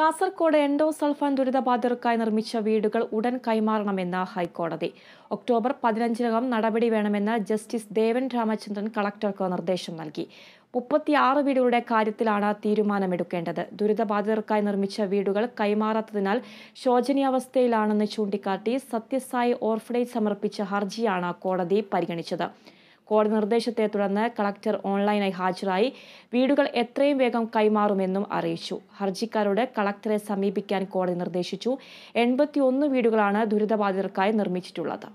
Kasaragod endosulfan ദുരിതബാധിതർക്കായി നിർമ്മിച്ച വീടുകൾ ഉടൻ കൈമാറണമെന്ന് ഹൈക്കോടതി ഒക്ടോബർ പതിനഞ്ചിനകം നടപടി വേണമെന്ന് ജസ്റ്റിസ് ദേവൻ രാമചന്ദ്രൻ കളക്ടർക്ക് നിർദ്ദേശം നൽകി മുപ്പത്തിയാറ് വീടുകളുടെ കാര്യത്തിലാണ് തീരുമാനമെടുക്കേണ്ടത് ദുരിതബാധിതർക്കായി നിർമ്മിച്ച വീടുകൾ കൈമാറാത്തതിനാൽ ശോചനീയാവസ്ഥയിലാണെന്ന് ചൂണ്ടിക്കാട്ടി സത്യസായി ഓർഫഡേജ് സമർപ്പിച്ച ഹർജിയാണ് കോടതി പരിഗണിച്ചത് കോടതി നിർദ്ദേശത്തെ തുടർന്ന് കളക്ടർ ഓൺലൈനായി ഹാജരായി വീടുകൾ എത്രയും വേഗം കൈമാറുമെന്നും അറിയിച്ചു ഹർജിക്കാരോട് കളക്ടറെ സമീപിക്കാൻ കോടതി നിർദ്ദേശിച്ചു എൺപത്തിയൊന്ന് വീടുകളാണ് ദുരിതബാധിതർക്കായി നിർമ്മിച്ചിട്ടുള്ളത്